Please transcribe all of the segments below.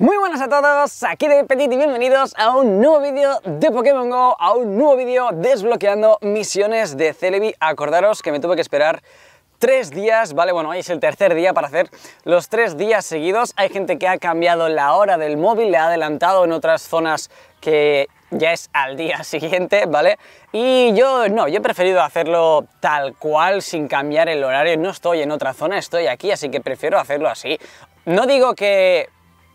Muy buenas a todos, aquí de Petit y bienvenidos a un nuevo vídeo de Pokémon GO, a un nuevo vídeo desbloqueando misiones de Celebi. Acordaros que me tuve que esperar tres días, ¿vale? Bueno, hoy es el tercer día para hacer los tres días seguidos. Hay gente que ha cambiado la hora del móvil, le ha adelantado en otras zonas que ya es al día siguiente, ¿vale? Y yo no, yo he preferido hacerlo tal cual, sin cambiar el horario. No estoy en otra zona, estoy aquí, así que prefiero hacerlo así. No digo que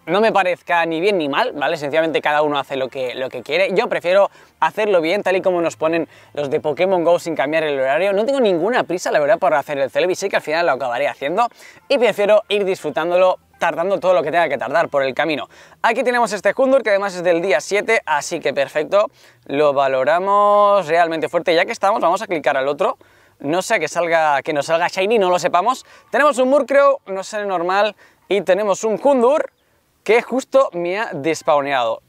no me parezca ni bien ni mal, ¿vale? Sencillamente cada uno hace lo que, lo que quiere. Yo prefiero hacerlo bien, tal y como nos ponen los de Pokémon GO sin cambiar el horario. No tengo ninguna prisa, la verdad, por hacer el celebi, sé que al final lo acabaré haciendo y prefiero ir disfrutándolo tardando todo lo que tenga que tardar por el camino. Aquí tenemos este Kundur que además es del día 7, así que perfecto, lo valoramos realmente fuerte. Ya que estamos, vamos a clicar al otro. No sé que, salga, que nos salga Shiny, no lo sepamos. Tenemos un Murkrow, no sé normal, y tenemos un Kundur que justo me ha despauneado.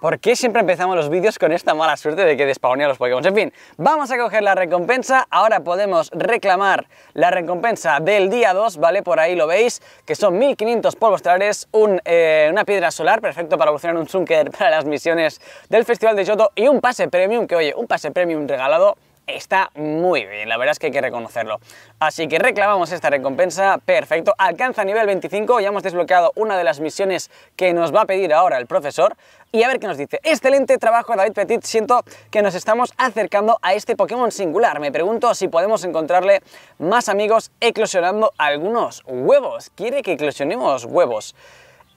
¿Por qué siempre empezamos los vídeos con esta mala suerte de que despaunea los Pokémon? En fin, vamos a coger la recompensa. Ahora podemos reclamar la recompensa del día 2, ¿vale? Por ahí lo veis, que son 1500 polvos estelares, eh, una piedra solar, perfecto para evolucionar un Zunker para las misiones del Festival de Yoto y un pase premium, que oye, un pase premium regalado está muy bien, la verdad es que hay que reconocerlo. Así que reclamamos esta recompensa, perfecto, alcanza nivel 25, ya hemos desbloqueado una de las misiones que nos va a pedir ahora el profesor, y a ver qué nos dice. Excelente trabajo David Petit, siento que nos estamos acercando a este Pokémon singular, me pregunto si podemos encontrarle más amigos eclosionando algunos huevos, quiere que eclosionemos huevos.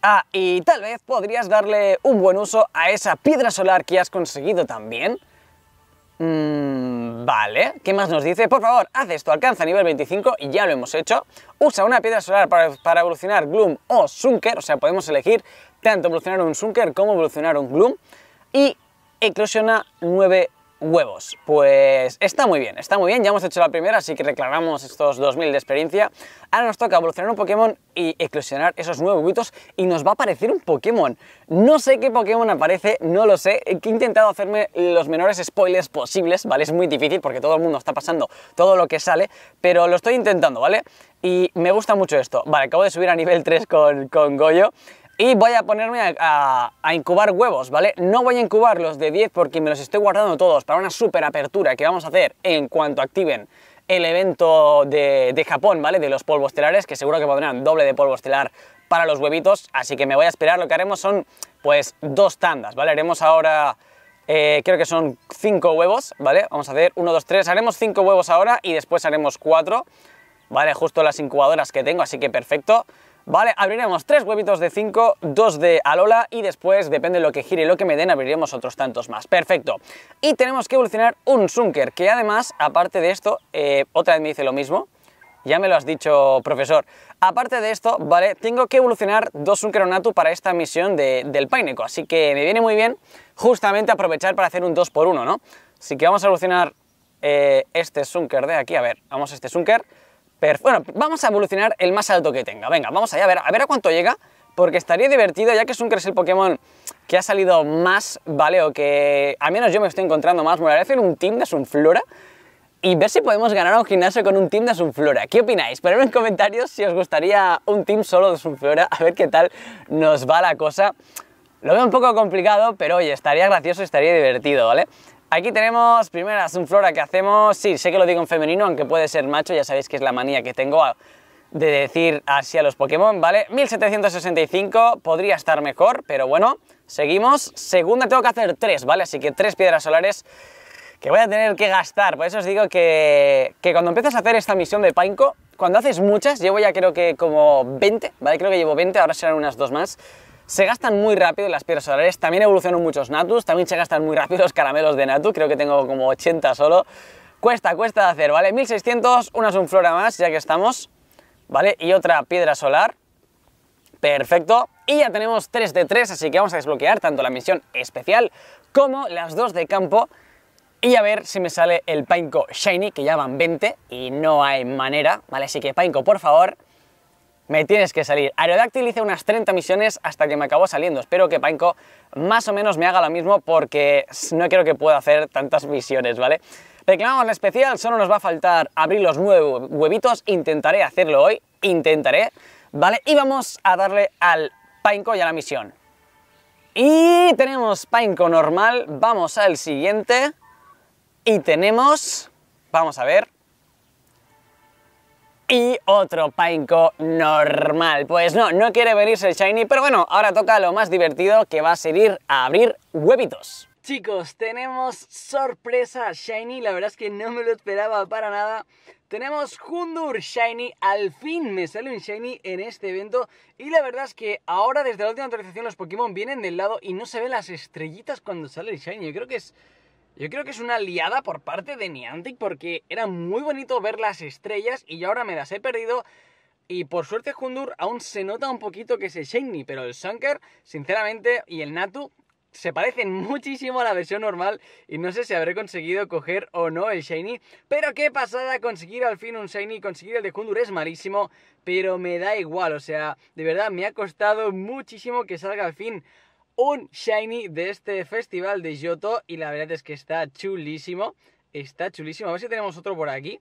Ah, y tal vez podrías darle un buen uso a esa piedra solar que has conseguido también. Mmm Vale, ¿qué más nos dice? Por favor, haz esto, alcanza nivel 25 y ya lo hemos hecho. Usa una piedra solar para, para evolucionar Gloom o Sunker, o sea, podemos elegir tanto evolucionar un Sunker como evolucionar un Gloom. Y eclosiona 9 huevos. Pues está muy bien, está muy bien, ya hemos hecho la primera, así que reclamamos estos 2000 de experiencia. Ahora nos toca evolucionar un Pokémon y eclosionar esos nuevos huevitos y nos va a aparecer un Pokémon. No sé qué Pokémon aparece, no lo sé, he intentado hacerme los menores spoilers posibles, ¿vale? Es muy difícil porque todo el mundo está pasando todo lo que sale, pero lo estoy intentando, ¿vale? Y me gusta mucho esto. Vale, acabo de subir a nivel 3 con, con Goyo y voy a ponerme a, incubar huevos, ¿vale? No voy a incubar los de 10 porque me los estoy guardando todos para una super apertura que vamos a hacer en cuanto activen el evento de, Japón, ¿vale? De los polvos estelares, que seguro que pondrán doble de polvo estelar para los huevitos, así que me voy a esperar. Lo que haremos son, pues, dos tandas, ¿vale? Haremos ahora... Eh, creo que son 5 huevos, ¿vale? Vamos a hacer 1, 2, 3, haremos 5 huevos ahora y después haremos 4, ¿vale? Justo las incubadoras que tengo, así que perfecto. ¿vale? Abriremos tres huevitos de 5, dos de Alola y después, depende de lo que gire y lo que me den, abriremos otros tantos más. Perfecto. Y tenemos que evolucionar un Sunker, que además, aparte de esto, eh, otra vez me dice lo mismo, ya me lo has dicho, profesor. Aparte de esto, ¿vale? Tengo que evolucionar dos Sunkeronatu para esta misión del Paineco, así que me viene muy bien justamente aprovechar para hacer un 2x1, ¿no? Así que vamos a evolucionar eh, este Sunker de aquí, a ver, vamos a este Sunker, pero, bueno, vamos a evolucionar el más alto que tenga. Venga, vamos allá, a ver a, ver a cuánto llega, porque estaría divertido, ya que es un Cresel Pokémon que ha salido más, ¿vale? O que al menos yo me estoy encontrando más. Me voy a hacer un team de Sunflora y ver si podemos ganar un gimnasio con un team de Sunflora. ¿Qué opináis? Ponedme en comentarios si os gustaría un team solo de Sunflora, a ver qué tal nos va la cosa. Lo veo un poco complicado, pero oye, estaría gracioso, estaría divertido, ¿vale? Aquí tenemos primeras un que hacemos, sí, sé que lo digo en femenino, aunque puede ser macho, ya sabéis que es la manía que tengo de decir así a los Pokémon, ¿vale? 1765 podría estar mejor, pero bueno, seguimos. Segunda tengo que hacer tres, ¿vale? Así que tres piedras solares que voy a tener que gastar. Por eso os digo que, que cuando empiezas a hacer esta misión de Painco, cuando haces muchas, llevo ya creo que como 20, ¿vale? Creo que llevo 20, ahora serán unas dos más. Se gastan muy rápido las piedras solares, también evolucionan muchos Natus, también se gastan muy rápido los caramelos de Natu, creo que tengo como 80 solo. Cuesta, cuesta de hacer, ¿vale? 1600, una sunflora más, ya que estamos, ¿vale? Y otra piedra solar, perfecto. Y ya tenemos 3 de 3, así que vamos a desbloquear tanto la misión especial como las dos de campo y a ver si me sale el Painko Shiny, que ya van 20 y no hay manera, ¿vale? Así que Painko, por favor, me tienes que salir. Aerodáctil hice unas 30 misiones hasta que me acabó saliendo. Espero que Painko más o menos me haga lo mismo porque no creo que pueda hacer tantas misiones, ¿vale? Reclamamos la especial, solo nos va a faltar abrir los nueve huevitos. Intentaré hacerlo hoy, intentaré, ¿vale? Y vamos a darle al Painco y a la misión. Y tenemos Painco normal, vamos al siguiente. Y tenemos... Vamos a ver y otro Painko normal. Pues no, no quiere venirse el Shiny, pero bueno, ahora toca lo más divertido que va a ser ir a abrir huevitos. Chicos, tenemos sorpresa Shiny, la verdad es que no me lo esperaba para nada. Tenemos Hundur Shiny, al fin me sale un Shiny en este evento y la verdad es que ahora desde la última actualización los Pokémon vienen del lado y no se ven las estrellitas cuando sale el Shiny, yo creo que es yo creo que es una liada por parte de Niantic porque era muy bonito ver las estrellas y yo ahora me las he perdido. Y por suerte Hundur aún se nota un poquito que es el Shiny, pero el Sunker, sinceramente, y el Natu se parecen muchísimo a la versión normal y no sé si habré conseguido coger o no el Shiny, pero qué pasada conseguir al fin un Shiny, conseguir el de Hundur es malísimo, pero me da igual, o sea, de verdad me ha costado muchísimo que salga al fin un shiny de este festival de Yoto y la verdad es que está chulísimo. Está chulísimo. A ver si tenemos otro por aquí.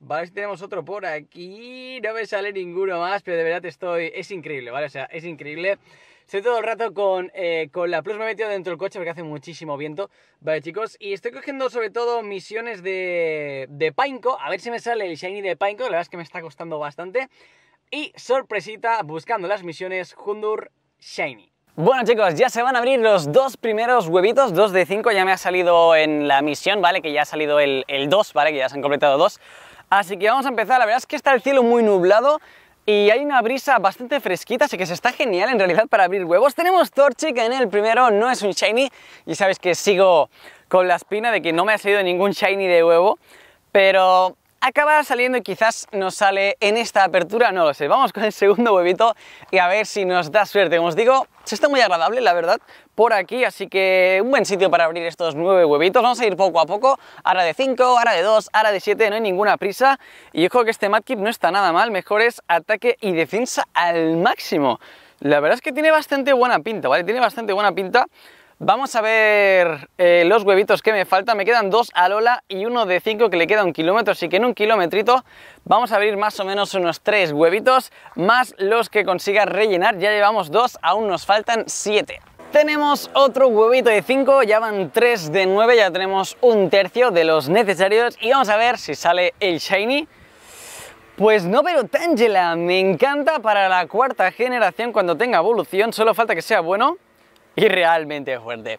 ver si tenemos otro por aquí. No me sale ninguno más, pero de verdad estoy. Es increíble, ¿vale? O sea, es increíble. Estoy todo el rato con, eh, con la Plus, me he metido dentro del coche porque hace muchísimo viento. Vale, chicos, y estoy cogiendo sobre todo misiones de, de A ver si me sale el Shiny de Painko la verdad es que me está costando bastante. Y sorpresita, buscando las misiones Hundur Shiny. Bueno chicos, ya se van a abrir los dos primeros huevitos, dos de cinco, ya me ha salido en la misión, ¿vale? Que ya ha salido el dos, ¿vale? Que ya se han completado dos. Así que vamos a empezar, la verdad es que está el cielo muy nublado y hay una brisa bastante fresquita, así que se está genial en realidad para abrir huevos. Tenemos que en el primero, no es un shiny y sabes que sigo con la espina de que no me ha salido ningún shiny de huevo, pero acaba saliendo y quizás nos sale en esta apertura, no lo sé. Vamos con el segundo huevito y a ver si nos da suerte. Como os digo, se está muy agradable, la verdad, por aquí, así que un buen sitio para abrir estos nueve huevitos. Vamos a ir poco a poco, ahora de 5, ahora de 2, ahora de 7, no hay ninguna prisa. Y yo creo que este matkip no está nada mal, mejor es ataque y defensa al máximo. La verdad es que tiene bastante buena pinta, ¿vale? Tiene bastante buena pinta. Vamos a ver eh, los huevitos que me faltan. Me quedan dos a Lola y uno de 5 que le queda un kilómetro. Así que en un kilometrito vamos a abrir más o menos unos tres huevitos, más los que consiga rellenar. Ya llevamos dos, aún nos faltan siete. Tenemos otro huevito de 5, ya van 3 de 9, ya tenemos un tercio de los necesarios y vamos a ver si sale el Shiny. Pues no, pero Tangela, me encanta para la cuarta generación cuando tenga evolución, solo falta que sea bueno. y realmente fuerte.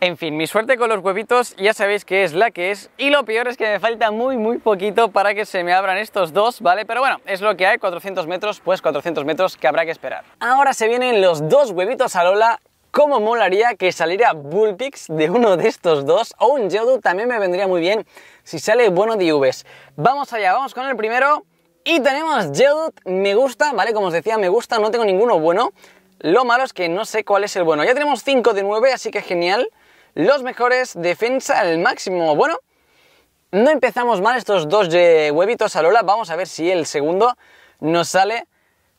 En fin, mi suerte con los huevitos ya sabéis que es la que es y lo peor es que me falta muy muy poquito para que se me abran estos dos, ¿vale? Pero bueno, es lo que hay, 400 metros, pues 400 metros que habrá que esperar. Ahora se vienen los dos huevitos a Lola cómo molaría que saliera Bullpix de uno de estos dos o un Geodude también me vendría muy bien si sale bueno de UVs Vamos allá, vamos con el primero y tenemos Geodude, me gusta, ¿vale? Como os decía, me gusta, no tengo ninguno bueno, lo malo es que no sé cuál es el bueno. Ya tenemos 5 de 9, así que genial. Los mejores, defensa al máximo. Bueno, no empezamos mal estos dos de huevitos a Lola. Vamos a ver si el segundo nos sale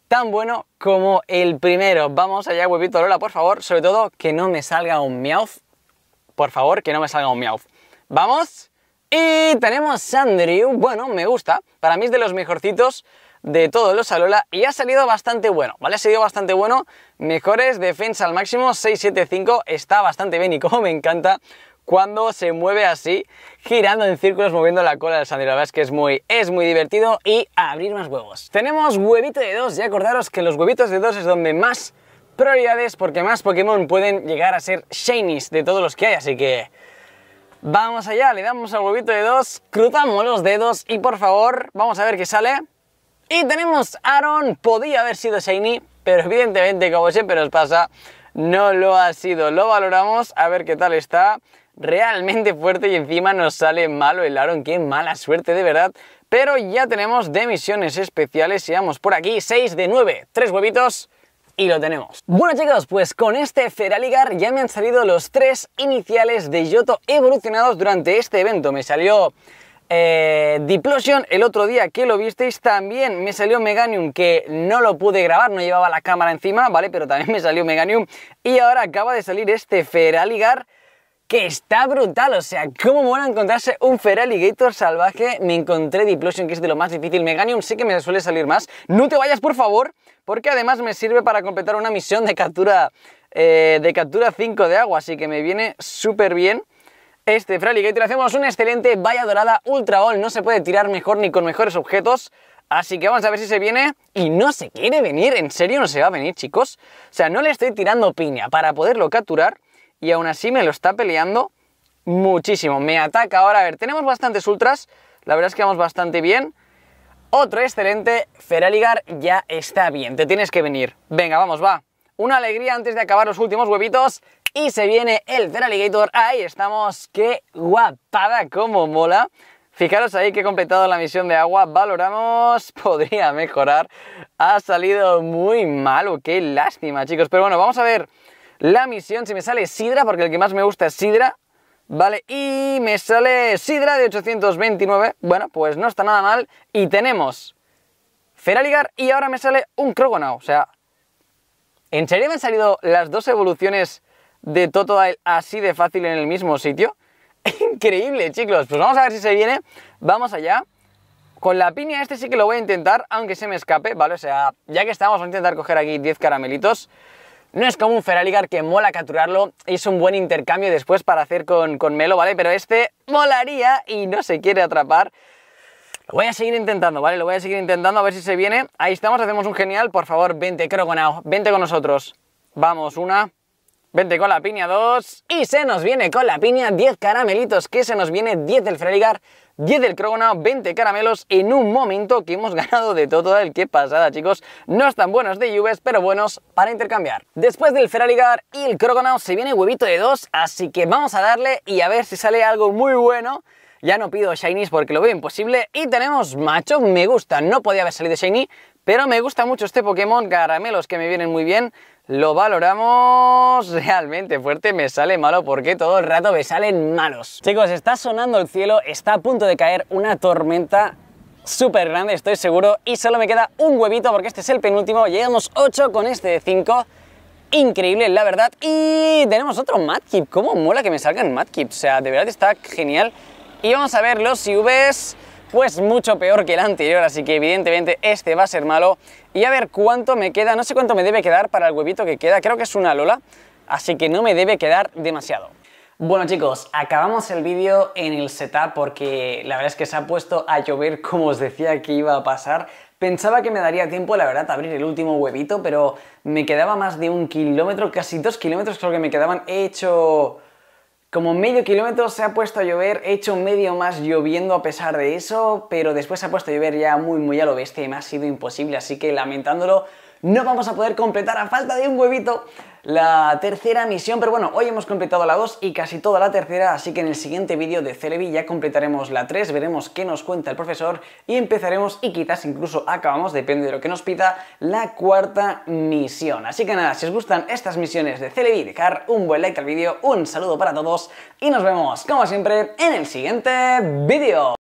tan bueno como el primero. Vamos allá, huevito Lola, por favor. Sobre todo, que no me salga un miau. Por favor, que no me salga un miau. ¡Vamos! Y tenemos Andrew Bueno, me gusta. Para mí es de los mejorcitos de todos los Alola y ha salido bastante bueno, ¿vale? Ha salido bastante bueno, mejores, defensa al máximo, 6-7-5, está bastante bien y como me encanta cuando se mueve así, girando en círculos, moviendo la cola del Sandero. La verdad es que es muy, es muy divertido y abrir más huevos. Tenemos huevito de dos y acordaros que los huevitos de dos es donde más prioridades, porque más Pokémon pueden llegar a ser shinies de todos los que hay, así que... Vamos allá, le damos al huevito de dos, cruzamos los dedos y por favor, vamos a ver qué sale. Y tenemos Aaron, podía haber sido Shiny, pero evidentemente como siempre nos pasa, no lo ha sido. Lo valoramos, a ver qué tal está. Realmente fuerte y encima nos sale malo el Aaron, qué mala suerte de verdad. Pero ya tenemos de misiones especiales, seamos por aquí, 6 de 9, 3 huevitos y lo tenemos. Bueno chicos, pues con este Feraligar ya me han salido los tres iniciales de Yoto evolucionados durante este evento. Me salió eh, Diplosion, el otro día que lo visteis, también me salió Meganium, que no lo pude grabar, no llevaba la cámara encima, ¿vale? Pero también me salió Meganium. Y ahora acaba de salir este Feraligar, que está brutal. O sea, cómo a encontrarse un Feraligator salvaje. Me encontré Diplosion, que es de lo más difícil. Meganium sí que me suele salir más. No te vayas, por favor, porque además me sirve para completar una misión de captura, eh, de captura 5 de agua. Así que me viene súper bien este Fraligator hacemos una excelente valla dorada Ultra All. No se puede tirar mejor ni con mejores objetos. Así que vamos a ver si se viene. Y no se quiere venir, en serio no se va a venir, chicos. O sea, no le estoy tirando piña para poderlo capturar. Y aún así me lo está peleando muchísimo. Me ataca ahora. A ver, tenemos bastantes ultras. La verdad es que vamos bastante bien. Otro excelente. Feraligar ya está bien. Te tienes que venir. Venga, vamos, va una alegría antes de acabar los últimos huevitos y se viene el Feraligator. Ahí estamos, qué guapada, cómo mola. Fijaros ahí que he completado la misión de agua, valoramos, podría mejorar. Ha salido muy malo, qué lástima chicos. Pero bueno, vamos a ver la misión, si me sale Sidra, porque el que más me gusta es Sidra. Vale, y me sale Sidra de 829, bueno, pues no está nada mal. Y tenemos Feraligar y ahora me sale un Crogonau, o sea, ¿En serio me han salido las dos evoluciones de Totodile así de fácil en el mismo sitio? Increíble, chicos. Pues vamos a ver si se viene. Vamos allá. Con la piña este sí que lo voy a intentar, aunque se me escape, ¿vale? O sea, ya que estamos, voy a intentar coger aquí 10 caramelitos. No es como un Feraligar que mola capturarlo, es un buen intercambio después para hacer con, con Melo, ¿vale? Pero este molaría y no se quiere atrapar. Lo voy a seguir intentando, ¿vale? Lo voy a seguir intentando a ver si se viene. Ahí estamos, hacemos un genial. Por favor, vente, croconao. Vente con nosotros. Vamos, una. Vente con la piña, dos. Y se nos viene con la piña 10 caramelitos. Que se nos viene 10 del Freligar, 10 del Crogonao, 20 caramelos en un momento que hemos ganado de todo el que pasada, chicos. No están buenos de lluvias, pero buenos para intercambiar. Después del Feraligar y el Crogonao se viene huevito de dos, así que vamos a darle y a ver si sale algo muy bueno. Ya no pido shinies porque lo veo imposible. Y tenemos macho, me gusta. No podía haber salido shiny, pero me gusta mucho este Pokémon. Caramelos que me vienen muy bien. Lo valoramos realmente fuerte. Me sale malo porque todo el rato me salen malos. Chicos, está sonando el cielo. Está a punto de caer una tormenta súper grande, estoy seguro. Y solo me queda un huevito porque este es el penúltimo. Llegamos 8 con este de 5 increíble, la verdad. Y tenemos otro Madkip. ¿Cómo mola que me salgan Madkip? O sea, de verdad está genial y vamos a ver los IVs pues mucho peor que el anterior, así que evidentemente este va a ser malo. Y a ver cuánto me queda, no sé cuánto me debe quedar para el huevito que queda, creo que es una Lola, así que no me debe quedar demasiado. Bueno chicos, acabamos el vídeo en el setup porque la verdad es que se ha puesto a llover como os decía que iba a pasar. Pensaba que me daría tiempo, la verdad, a abrir el último huevito, pero me quedaba más de un kilómetro, casi dos kilómetros creo que me quedaban. hecho como medio kilómetro se ha puesto a llover, he hecho medio más lloviendo a pesar de eso, pero después se ha puesto a llover ya muy muy a lo bestia y me ha sido imposible, así que lamentándolo no vamos a poder completar a falta de un huevito la tercera misión, pero bueno, hoy hemos completado la 2 y casi toda la tercera, así que en el siguiente vídeo de Celebi ya completaremos la 3, veremos qué nos cuenta el profesor y empezaremos y quizás incluso acabamos, depende de lo que nos pida, la cuarta misión. Así que nada, si os gustan estas misiones de Celebi, dejar un buen like al vídeo, un saludo para todos y nos vemos como siempre en el siguiente vídeo.